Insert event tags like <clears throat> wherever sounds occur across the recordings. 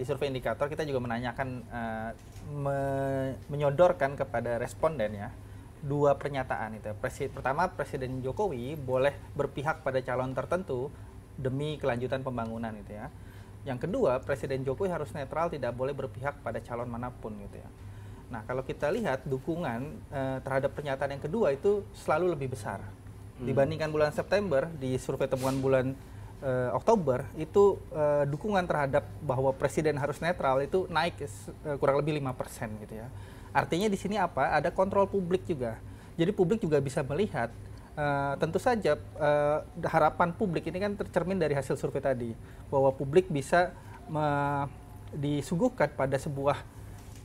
di survei indikator kita juga menanyakan uh, me menyodorkan kepada responden ya dua pernyataan itu. Presi pertama Presiden Jokowi boleh berpihak pada calon tertentu demi kelanjutan pembangunan itu ya. Yang kedua, Presiden Jokowi harus netral tidak boleh berpihak pada calon manapun gitu ya. Nah, kalau kita lihat dukungan uh, terhadap pernyataan yang kedua itu selalu lebih besar hmm. dibandingkan bulan September di survei temuan bulan uh, Oktober itu uh, dukungan terhadap bahwa presiden harus netral itu naik uh, kurang lebih 5% gitu ya. Artinya di sini apa? Ada kontrol publik juga. Jadi publik juga bisa melihat Uh, tentu saja uh, harapan publik ini kan tercermin dari hasil survei tadi bahwa publik bisa disuguhkan pada sebuah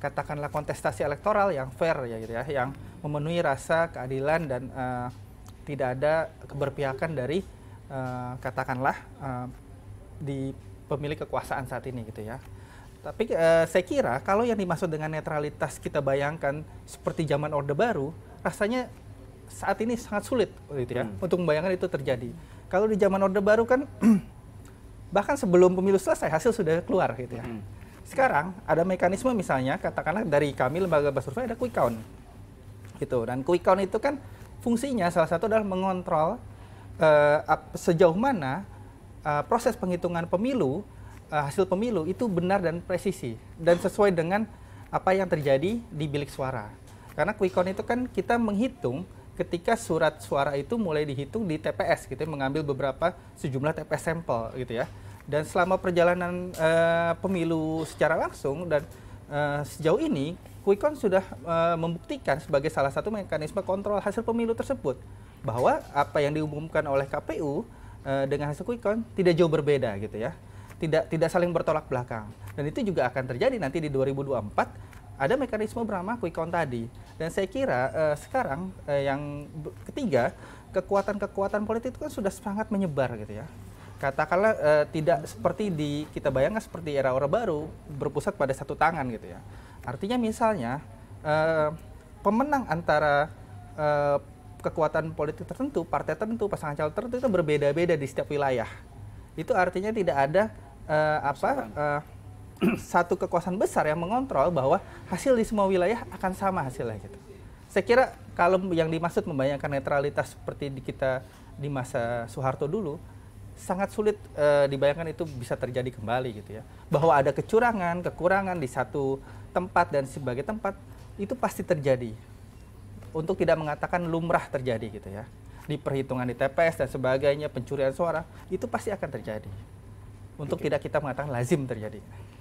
katakanlah kontestasi elektoral yang fair ya gitu ya yang memenuhi rasa keadilan dan uh, tidak ada keberpihakan dari uh, katakanlah uh, di pemilik kekuasaan saat ini gitu ya. Tapi uh, saya kira kalau yang dimaksud dengan netralitas kita bayangkan seperti zaman Orde Baru, rasanya saat ini sangat sulit gitu ya hmm. untuk membayangkan itu terjadi. Kalau di zaman Orde Baru kan <clears throat> bahkan sebelum pemilu selesai hasil sudah keluar gitu ya. Hmm. Sekarang ada mekanisme misalnya katakanlah dari kami lembaga survei ada quick count gitu dan quick count itu kan fungsinya salah satu adalah mengontrol uh, sejauh mana uh, proses penghitungan pemilu uh, hasil pemilu itu benar dan presisi dan sesuai dengan apa yang terjadi di bilik suara. Karena quick count itu kan kita menghitung ketika surat suara itu mulai dihitung di TPS gitu ya, mengambil beberapa sejumlah TPS sampel gitu ya. Dan selama perjalanan uh, pemilu secara langsung dan uh, sejauh ini Quick count sudah uh, membuktikan sebagai salah satu mekanisme kontrol hasil pemilu tersebut bahwa apa yang diumumkan oleh KPU uh, eh, dengan hasil quick count tidak jauh berbeda gitu ya. Tidak tidak saling bertolak belakang. Dan itu juga akan terjadi nanti di 2024 ada mekanisme bernama quick count tadi. Dan saya kira uh, sekarang uh, yang ketiga, kekuatan-kekuatan politik itu kan sudah sangat menyebar gitu ya. Katakanlah uh, tidak seperti di kita bayangkan seperti era orde baru berpusat pada satu tangan gitu ya. Artinya misalnya uh, pemenang antara uh, kekuatan politik tertentu, partai tertentu, pasangan calon tertentu itu berbeda-beda di setiap wilayah. Itu artinya tidak ada uh, apa uh, <clears throat> satu kekuasaan besar yang mengontrol bahwa hasil di semua wilayah akan sama hasilnya gitu. Saya kira kalau yang dimaksud membayangkan netralitas seperti di kita di masa Soeharto dulu sangat sulit e, dibayangkan itu bisa terjadi kembali gitu ya. Bahwa ada kecurangan, kekurangan di satu tempat dan sebagai tempat itu pasti terjadi untuk tidak mengatakan lumrah terjadi gitu ya. Di perhitungan di TPS dan sebagainya, pencurian suara, itu pasti akan terjadi. Untuk Oke. tidak kita mengatakan lazim terjadi.